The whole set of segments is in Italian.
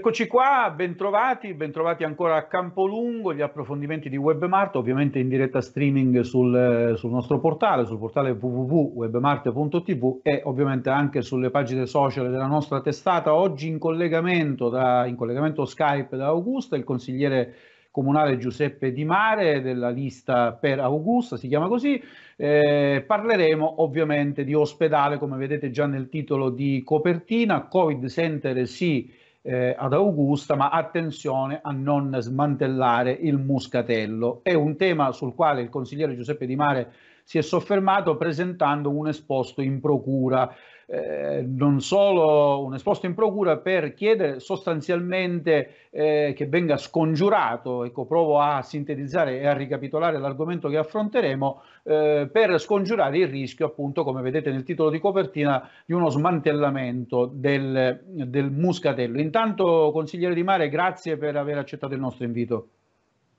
Eccoci qua, bentrovati, bentrovati ancora a Campolungo, gli approfondimenti di Webmart, ovviamente in diretta streaming sul, sul nostro portale, sul portale www.webmart.tv e ovviamente anche sulle pagine social della nostra testata. Oggi in collegamento, da, in collegamento Skype da Augusta, il consigliere comunale Giuseppe Di Mare della lista per Augusta, si chiama così. Eh, parleremo ovviamente di ospedale, come vedete già nel titolo di copertina, Covid Center sì eh, ad Augusta, ma attenzione a non smantellare il muscatello. È un tema sul quale il consigliere Giuseppe Di Mare si è soffermato presentando un esposto in procura eh, non solo un esposto in procura per chiedere sostanzialmente eh, che venga scongiurato, ecco, provo a sintetizzare e a ricapitolare l'argomento che affronteremo, eh, per scongiurare il rischio, appunto, come vedete nel titolo di copertina, di uno smantellamento del, del Muscatello. Intanto, consigliere Di Mare, grazie per aver accettato il nostro invito.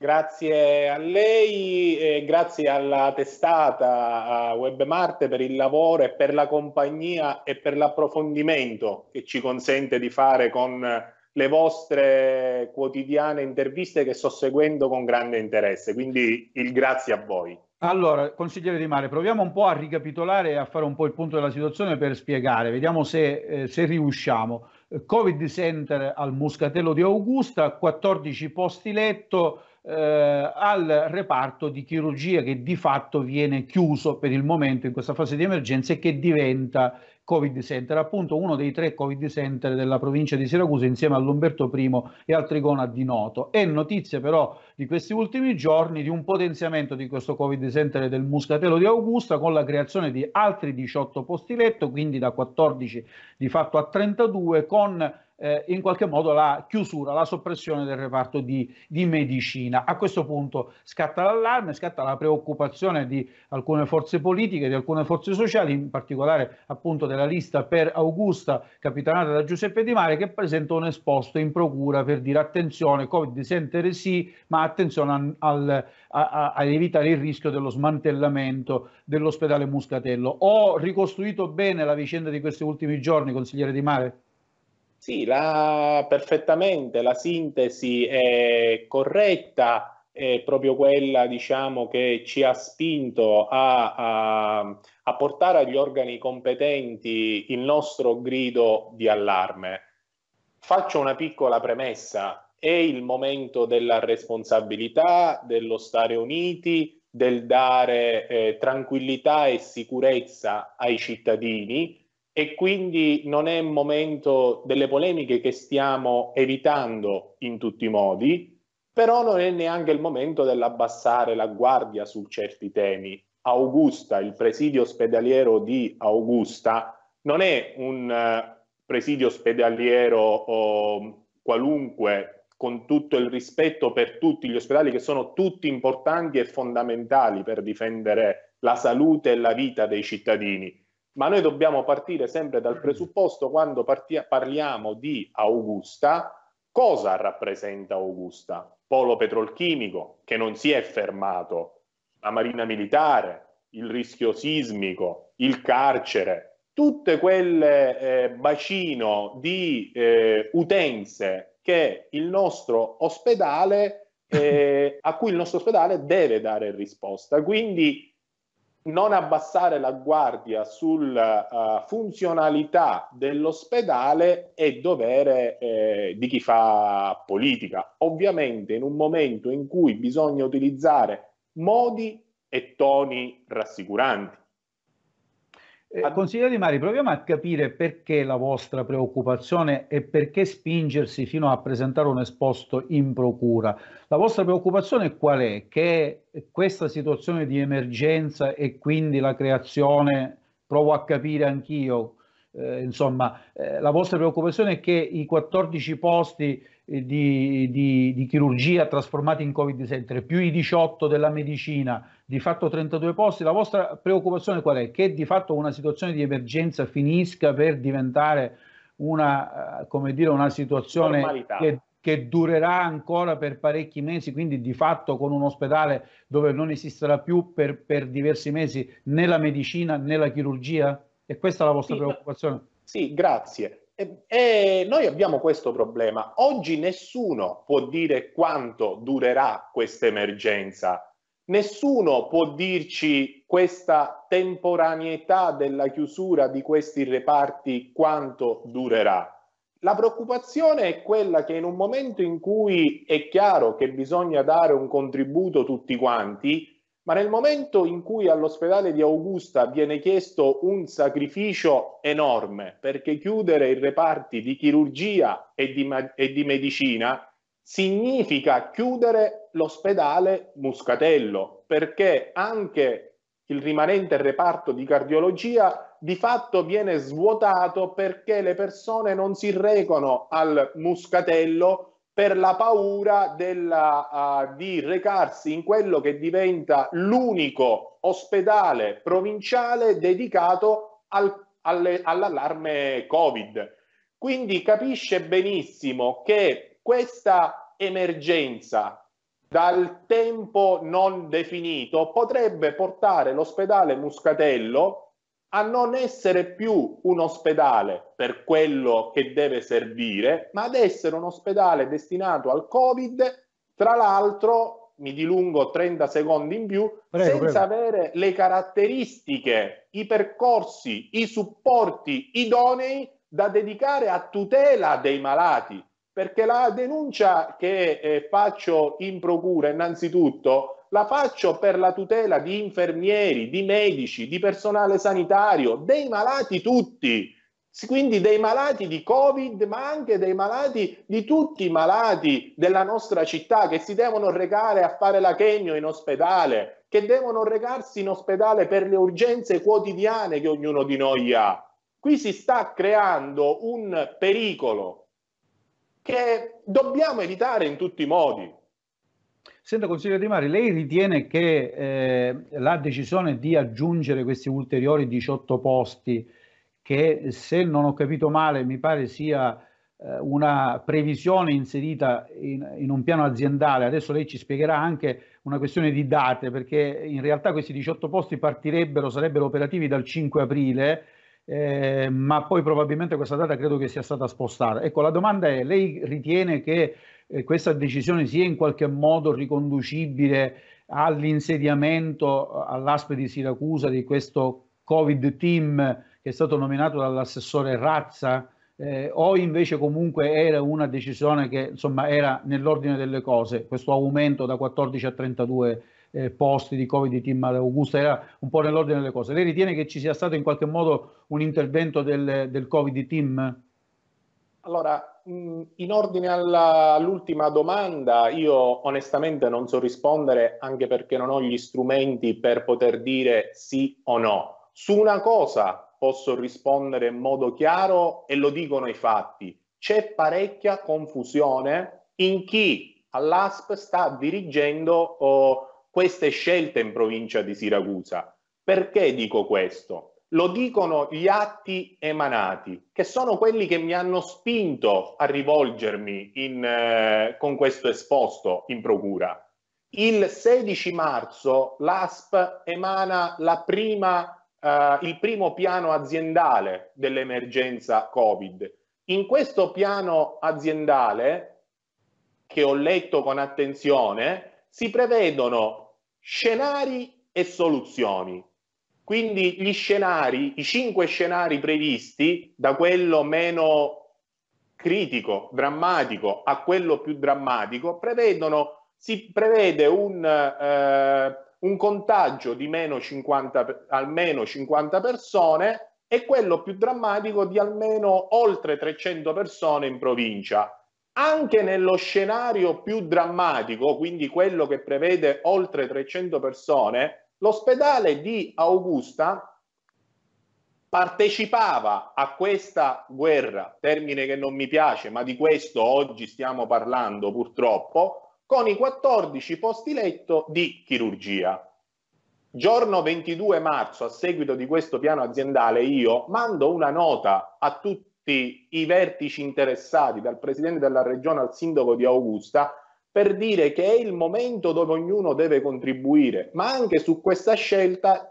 Grazie a lei e grazie alla testata Webmarte per il lavoro e per la compagnia e per l'approfondimento che ci consente di fare con le vostre quotidiane interviste che sto seguendo con grande interesse. Quindi il grazie a voi. Allora, consigliere Di Mare, proviamo un po' a ricapitolare e a fare un po' il punto della situazione per spiegare, vediamo se, eh, se riusciamo. Covid Center al Muscatello di Augusta, 14 posti letto, eh, al reparto di chirurgia che di fatto viene chiuso per il momento in questa fase di emergenza e che diventa Covid Center, appunto uno dei tre Covid Center della provincia di Siracusa insieme all'Umberto I e al Trigona di Noto. È notizia però di questi ultimi giorni di un potenziamento di questo Covid Center del Muscatello di Augusta con la creazione di altri 18 posti letto, quindi da 14 di fatto a 32 con eh, in qualche modo la chiusura, la soppressione del reparto di, di, medicina. A questo punto scatta l'allarme, scatta la preoccupazione di alcune forze politiche, di alcune forze sociali, in particolare appunto della lista per Augusta, capitanata da Giuseppe Di Mare, che presenta un esposto in procura per dire attenzione, Covid sente sì, ma attenzione al, a, a, a evitare il rischio dello smantellamento dell'ospedale Muscatello. Ho ricostruito bene la vicenda di questi ultimi giorni, consigliere Di Mare? Sì, la, perfettamente, la sintesi è corretta, è proprio quella diciamo, che ci ha spinto a, a, a portare agli organi competenti il nostro grido di allarme. Faccio una piccola premessa, è il momento della responsabilità, dello stare uniti, del dare eh, tranquillità e sicurezza ai cittadini e quindi non è il momento delle polemiche che stiamo evitando in tutti i modi, però non è neanche il momento dell'abbassare la guardia su certi temi. Augusta, il presidio ospedaliero di Augusta, non è un eh, presidio ospedaliero qualunque con tutto il rispetto per tutti gli ospedali che sono tutti importanti e fondamentali per difendere la salute e la vita dei cittadini ma noi dobbiamo partire sempre dal presupposto quando partia, parliamo di Augusta, cosa rappresenta Augusta? Polo petrolchimico che non si è fermato, la marina militare, il rischio sismico, il carcere, tutte quelle eh, bacino di eh, utenze che il nostro ospedale, eh, a cui il nostro ospedale deve dare risposta. Quindi non abbassare la guardia sulla uh, eh, funzionalità dell'ospedale è dovere eh, di chi fa politica. Ovviamente in un momento in cui bisogna utilizzare modi e toni rassicuranti. Eh, consigliere Di Mari, proviamo a capire perché la vostra preoccupazione e perché spingersi fino a presentare un esposto in procura. La vostra preoccupazione qual è? Che questa situazione di emergenza e quindi la creazione, provo a capire anch'io, eh, insomma, eh, la vostra preoccupazione è che i 14 posti eh, di, di, di, chirurgia trasformati in Covid Center, più i 18 della medicina, di fatto 32 posti, la vostra preoccupazione qual è? Che di fatto una situazione di emergenza finisca per diventare una, eh, dire, una situazione che, che, durerà ancora per parecchi mesi, quindi di fatto con un ospedale dove non esisterà più per, per diversi mesi né la medicina né la chirurgia? E questa è la vostra sì, preoccupazione? Sì, grazie. E, e noi abbiamo questo problema. Oggi nessuno può dire quanto durerà questa emergenza. Nessuno può dirci questa temporaneità della chiusura di questi reparti quanto durerà. La preoccupazione è quella che in un momento in cui è chiaro che bisogna dare un contributo tutti quanti, ma nel momento in cui all'ospedale di Augusta viene chiesto un sacrificio enorme perché chiudere i reparti di chirurgia e di, e di medicina significa chiudere l'ospedale Muscatello perché anche il rimanente reparto di cardiologia di fatto viene svuotato perché le persone non si recano al Muscatello per la paura della, uh, di recarsi in quello che diventa l'unico ospedale provinciale dedicato al, alle, all'allarme Covid. Quindi capisce benissimo che questa emergenza dal tempo non definito potrebbe portare l'ospedale Muscatello a non essere più un ospedale per quello che deve servire, ma ad essere un ospedale destinato al Covid, tra l'altro, mi dilungo 30 secondi in più, prego, senza prego. avere le caratteristiche, i percorsi, i supporti idonei da dedicare a tutela dei malati. Perché la denuncia che eh, faccio in procura innanzitutto la faccio per la tutela di infermieri, di medici, di personale sanitario, dei malati tutti, quindi dei malati di Covid, ma anche dei malati di tutti i malati della nostra città che si devono recare a fare la chemio in ospedale, che devono recarsi in ospedale per le urgenze quotidiane che ognuno di noi ha. Qui si sta creando un pericolo che dobbiamo evitare in tutti i modi. Senta consigliere Di Mari, lei ritiene che eh, la decisione di aggiungere questi ulteriori 18 posti, che se non ho capito male mi pare sia eh, una previsione inserita in, in, un piano aziendale, adesso lei ci spiegherà anche una questione di date, perché in realtà questi 18 posti partirebbero, sarebbero operativi dal 5 aprile, eh, ma poi probabilmente questa data credo che sia stata spostata. Ecco, la domanda è, lei ritiene che eh, questa decisione sia in qualche modo riconducibile all'insediamento eh, all'aspe di Siracusa di questo Covid team che è stato nominato dall'assessore Razza? Eh, o invece comunque era una decisione che insomma era nell'ordine delle cose, questo aumento da 14 a 32 eh, posti di Covid in Mare Augusta, era un po' nell'ordine delle cose. Lei ritiene che ci sia stato in qualche modo un intervento del, del Covid team? Allora, in ordine alla, all'ultima domanda, io onestamente non so rispondere anche perché non ho gli strumenti per poter dire sì o no. Su una cosa posso rispondere in modo chiaro e lo dicono i fatti. C'è parecchia confusione in chi all'ASP sta dirigendo oh, queste scelte in provincia di Siracusa. Perché dico questo? Lo dicono gli atti emanati, che sono quelli che mi hanno spinto a rivolgermi in, eh, con questo esposto in procura. Il 16 marzo l'ASP emana la prima, eh, il primo piano aziendale dell'emergenza Covid. In questo piano aziendale, che ho letto con attenzione, si prevedono scenari e soluzioni. Quindi gli scenari, i cinque scenari previsti, da quello meno critico, drammatico a quello più drammatico, prevedono, si prevede un, eh, un contagio di meno 50, almeno 50 persone e quello più drammatico di almeno oltre 300 persone in provincia anche nello scenario più drammatico, quindi quello che prevede oltre 300 persone, l'ospedale di Augusta partecipava a questa guerra, termine che non mi piace, ma di questo oggi stiamo parlando purtroppo, con i 14 posti letto di chirurgia. Giorno 22 marzo, a seguito di questo piano aziendale, io mando una nota a tutti tutti i vertici interessati, dal presidente della regione al sindaco di Augusta, per dire che è il momento dove ognuno deve contribuire, ma anche su questa scelta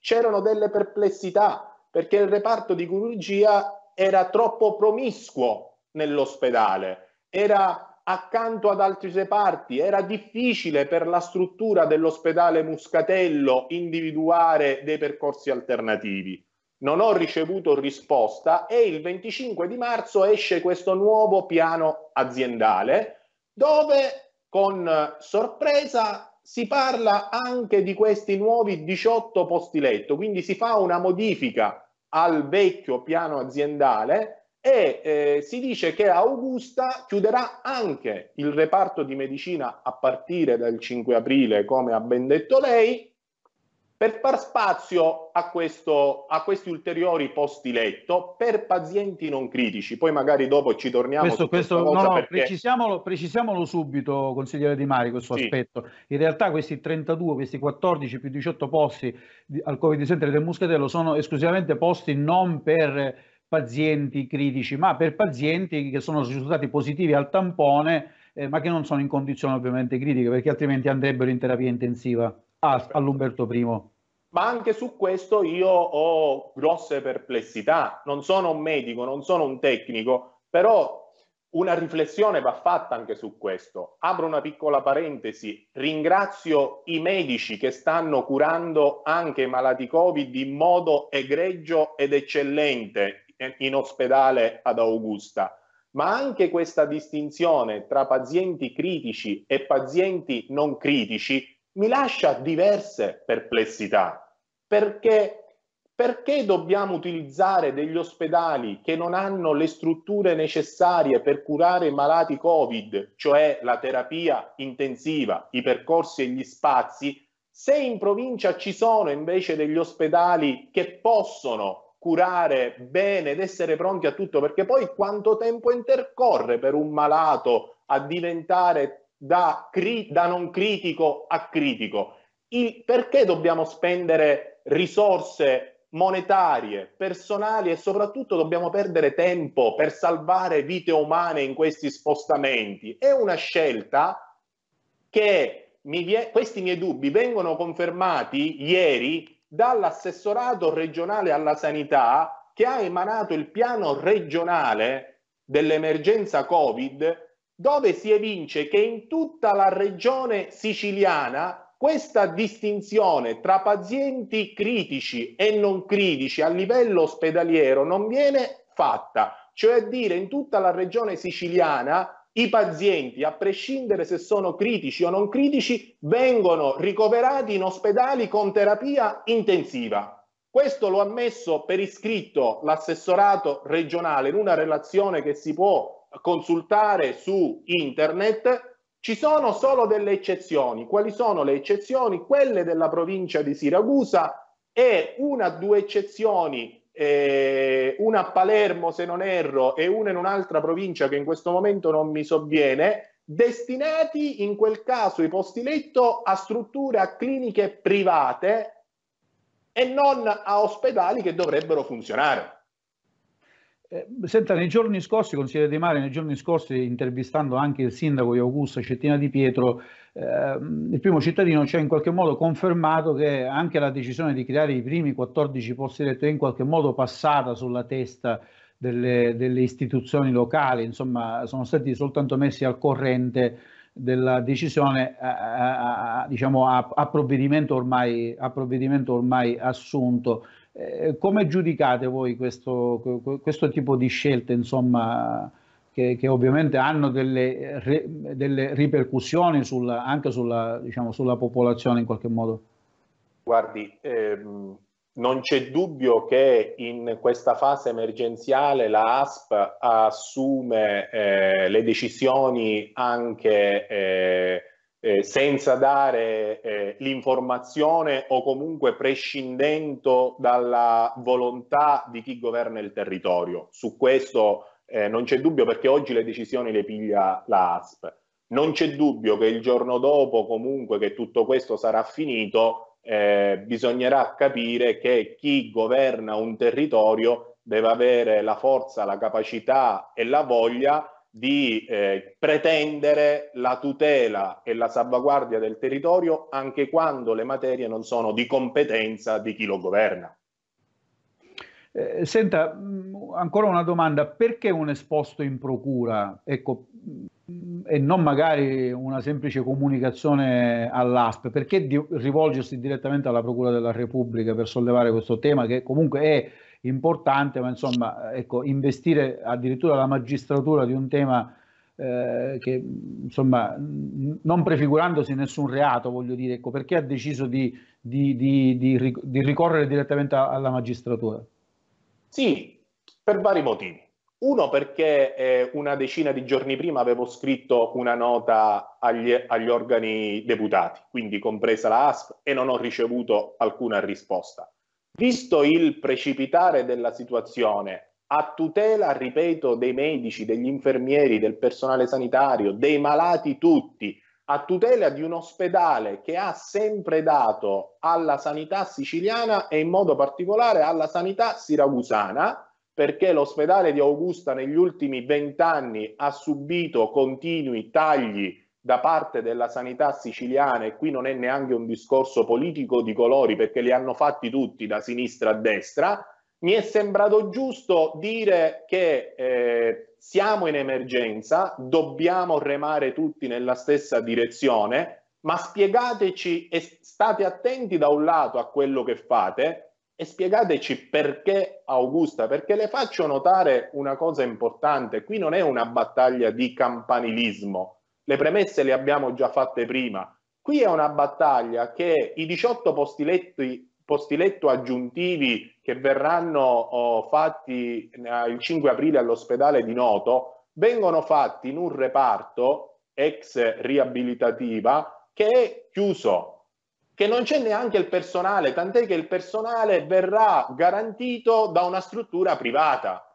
c'erano delle perplessità, perché il reparto di chirurgia era troppo promiscuo nell'ospedale, era accanto ad altri reparti, era difficile per la struttura dell'ospedale Muscatello individuare dei percorsi alternativi non ho ricevuto risposta e il 25 di marzo esce questo nuovo piano aziendale dove con sorpresa si parla anche di questi nuovi 18 posti letto, quindi si fa una modifica al vecchio piano aziendale e eh, si dice che Augusta chiuderà anche il reparto di medicina a partire dal 5 aprile, come ha ben detto lei, per far spazio a, questo, a, questi ulteriori posti letto per pazienti non critici. Poi magari dopo ci torniamo. Questo, questo no, no, perché... precisiamolo, precisiamolo, subito, consigliere Di Mari, questo sì. aspetto. In realtà questi 32, questi 14 più 18 posti di, al Covid Center del Muscatello sono esclusivamente posti non per pazienti critici, ma per pazienti che sono risultati positivi al tampone, eh, ma che non sono in condizioni ovviamente critiche, perché altrimenti andrebbero in terapia intensiva a, ah, all'Umberto I. Ma anche su questo io ho grosse perplessità. Non sono un medico, non sono un tecnico, però una riflessione va fatta anche su questo. Apro una piccola parentesi, ringrazio i medici che stanno curando anche i malati Covid in modo egregio ed eccellente in ospedale ad Augusta, ma anche questa distinzione tra pazienti critici e pazienti non critici mi lascia diverse perplessità, perché, perché dobbiamo utilizzare degli ospedali che non hanno le strutture necessarie per curare i malati Covid, cioè la terapia intensiva, i percorsi e gli spazi, se in provincia ci sono invece degli ospedali che possono curare bene ed essere pronti a tutto, perché poi quanto tempo intercorre per un malato a diventare da, cri- da non critico a critico. Il, perché dobbiamo spendere risorse monetarie, personali e soprattutto dobbiamo perdere tempo per salvare vite umane in questi spostamenti? È una scelta che mi vie- questi miei dubbi vengono confermati ieri dall'assessorato regionale alla sanità che ha emanato il piano regionale dell'emergenza Covid dove si evince che in tutta la regione siciliana questa distinzione tra pazienti critici e non critici a livello ospedaliero non viene fatta, cioè a dire in tutta la regione siciliana i pazienti, a prescindere se sono critici o non critici, vengono ricoverati in ospedali con terapia intensiva. Questo lo ha messo per iscritto l'assessorato regionale in una relazione che si può consultare su internet ci sono solo delle eccezioni. Quali sono le eccezioni? Quelle della provincia di Siracusa e una o due eccezioni, eh, una a Palermo se non erro e una in un'altra provincia che in questo momento non mi sovviene, destinati in quel caso i posti letto a strutture, a cliniche private e non a ospedali che dovrebbero funzionare. Eh, senta, nei giorni scorsi, consigliere Di Mare, nei giorni scorsi intervistando anche il sindaco di Augusta, Cettina Di Pietro, eh, il primo cittadino ci ha in qualche modo confermato che anche la decisione di creare i primi 14 posti letto è in qualche modo passata sulla testa delle, delle istituzioni locali, insomma sono stati soltanto messi al corrente della decisione eh, eh, diciamo, a, a, a, diciamo, a provvedimento, ormai, provvedimento ormai assunto. Eh, come giudicate voi questo, questo, tipo di scelte, insomma, che, che ovviamente hanno delle, delle ripercussioni sulla, anche sulla, diciamo, sulla, popolazione in qualche modo? Guardi, ehm, non c'è dubbio che in questa fase emergenziale la ASP assume eh, le decisioni anche eh, eh, senza dare eh, l'informazione o comunque prescindendo dalla volontà di chi governa il territorio. Su questo eh, non c'è dubbio perché oggi le decisioni le piglia la ASP. Non c'è dubbio che il giorno dopo comunque che tutto questo sarà finito eh, bisognerà capire che chi governa un territorio deve avere la forza, la capacità e la voglia di eh, pretendere la tutela e la salvaguardia del territorio anche quando le materie non sono di competenza di chi lo governa. Eh, senta, mm, ancora una domanda, perché un esposto in procura ecco, mm, e non magari una semplice comunicazione all'ASP? Perché di, rivolgersi direttamente alla Procura della Repubblica per sollevare questo tema che comunque è importante, ma insomma, ecco, investire addirittura la magistratura di un tema eh, che, insomma, non prefigurandosi nessun reato, voglio dire, ecco, perché ha deciso di, di, di, di ricorrere direttamente alla magistratura? Sì, per vari motivi. Uno perché eh, una decina di giorni prima avevo scritto una nota agli, agli organi deputati, quindi compresa la ASP, e non ho ricevuto alcuna risposta. Visto il precipitare della situazione, a tutela, ripeto, dei medici, degli infermieri, del personale sanitario, dei malati tutti, a tutela di un ospedale che ha sempre dato alla sanità siciliana e in modo particolare alla sanità siragusana, perché l'ospedale di Augusta negli ultimi vent'anni ha subito continui tagli da parte della sanità siciliana, e qui non è neanche un discorso politico di colori perché li hanno fatti tutti da sinistra a destra, mi è sembrato giusto dire che eh, siamo in emergenza, dobbiamo remare tutti nella stessa direzione, ma spiegateci e state attenti da un lato a quello che fate e spiegateci perché Augusta, perché le faccio notare una cosa importante, qui non è una battaglia di campanilismo, le premesse le abbiamo già fatte prima. Qui è una battaglia che i 18 posti postiletto aggiuntivi che verranno oh, fatti eh, il 5 aprile all'ospedale di Noto vengono fatti in un reparto ex riabilitativa che è chiuso, che non c'è neanche il personale, tant'è che il personale verrà garantito da una struttura privata.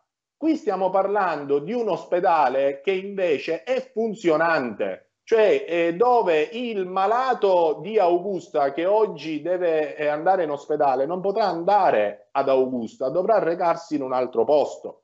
Qui stiamo parlando di un ospedale che invece è funzionante, cioè eh, dove il malato di Augusta che oggi deve eh, andare in ospedale non potrà andare ad Augusta, dovrà recarsi in un altro posto.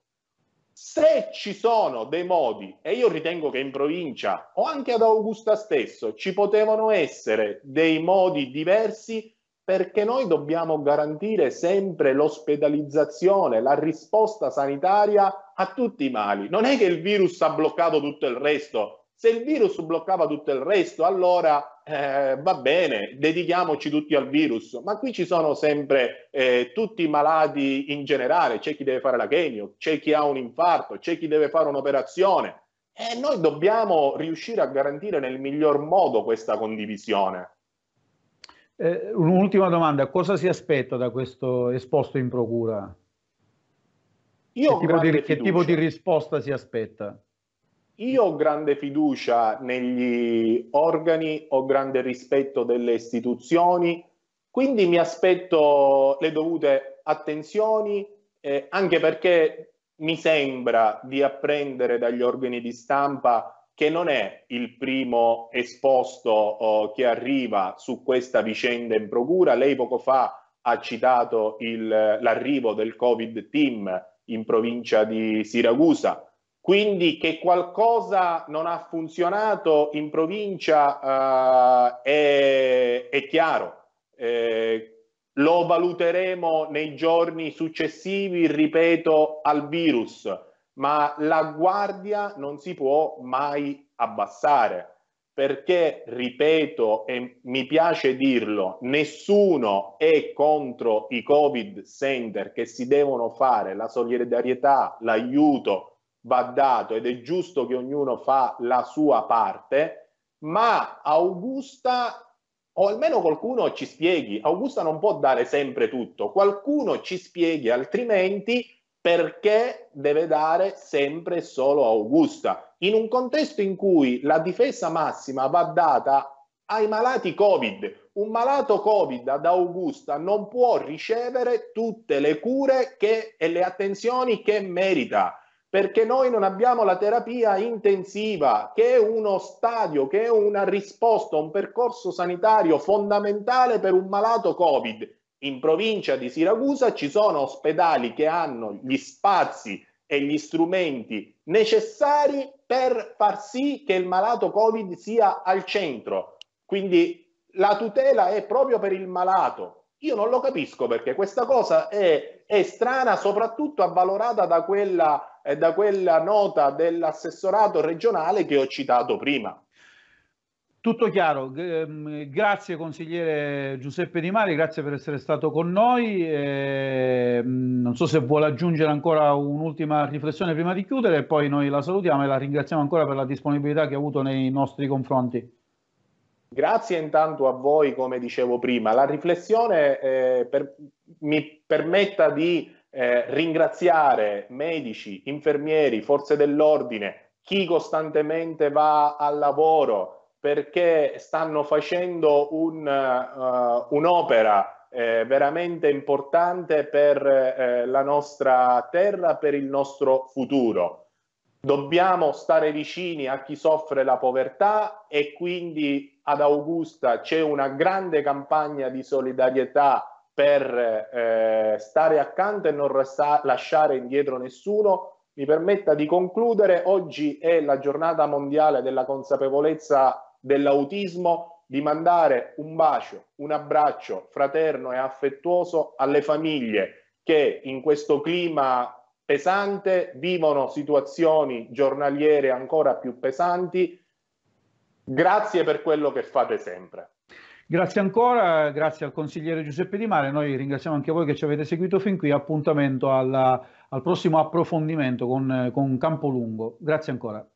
Se ci sono dei modi, e io ritengo che in provincia o anche ad Augusta stesso ci potevano essere dei modi diversi perché noi dobbiamo garantire sempre l'ospedalizzazione, la risposta sanitaria a tutti i mali. Non è che il virus ha bloccato tutto il resto. Se il virus bloccava tutto il resto, allora eh, va bene, dedichiamoci tutti al virus. Ma qui ci sono sempre eh, tutti i malati in generale. C'è chi deve fare la chemio, c'è chi ha un infarto, c'è chi deve fare un'operazione. E noi dobbiamo riuscire a garantire nel miglior modo questa condivisione. Eh, un'ultima domanda, cosa si aspetta da questo esposto in procura? Io che tipo, di, che tipo di risposta si aspetta? Io ho grande fiducia negli organi, ho grande rispetto delle istituzioni, quindi mi aspetto le dovute attenzioni, eh, anche perché mi sembra di apprendere dagli organi di stampa che non è il primo esposto oh, che arriva su questa vicenda in procura. Lei poco fa ha citato il, l'arrivo del Covid team in provincia di Siracusa, quindi che qualcosa non ha funzionato in provincia eh, è, è, chiaro. Eh, lo valuteremo nei giorni successivi, ripeto, al virus ma la guardia non si può mai abbassare perché, ripeto, e mi piace dirlo, nessuno è contro i Covid center che si devono fare, la solidarietà, l'aiuto va dato ed è giusto che ognuno fa la sua parte, ma Augusta, o almeno qualcuno ci spieghi, Augusta non può dare sempre tutto, qualcuno ci spieghi, altrimenti perché deve dare sempre solo a Augusta, in un contesto in cui la difesa massima va data ai malati Covid. Un malato Covid ad Augusta non può ricevere tutte le cure che, e le attenzioni che merita, perché noi non abbiamo la terapia intensiva, che è uno stadio, che è una risposta, un percorso sanitario fondamentale per un malato Covid in provincia di Siracusa ci sono ospedali che hanno gli spazi e gli strumenti necessari per far sì che il malato Covid sia al centro. Quindi la tutela è proprio per il malato. Io non lo capisco perché questa cosa è, è strana, soprattutto avvalorata da quella, eh, da quella nota dell'assessorato regionale che ho citato prima. Tutto chiaro, ehm, grazie consigliere Giuseppe Di Mari, grazie per essere stato con noi. E ehm, non so se vuole aggiungere ancora un'ultima riflessione prima di chiudere e poi noi la salutiamo e la ringraziamo ancora per la disponibilità che ha avuto nei nostri confronti. Grazie intanto a voi, come dicevo prima. La riflessione eh, per, mi permetta di eh, ringraziare medici, infermieri, forze dell'ordine, chi costantemente va al lavoro, perché stanno facendo eh, un'opera uh, un eh, veramente importante per eh, la nostra terra, per il nostro futuro. Dobbiamo stare vicini a chi soffre la povertà e quindi ad Augusta c'è una grande campagna di solidarietà per eh, stare accanto e non lasciare indietro nessuno. Mi permetta di concludere, oggi è la giornata mondiale della consapevolezza dell'autismo di mandare un bacio, un abbraccio fraterno e affettuoso alle famiglie che in questo clima pesante vivono situazioni giornaliere ancora più pesanti. Grazie per quello che fate sempre. Grazie ancora, grazie al consigliere Giuseppe Di Mare, noi ringraziamo anche voi che ci avete seguito fin qui, appuntamento alla, al prossimo approfondimento con, con Campolungo. Grazie ancora.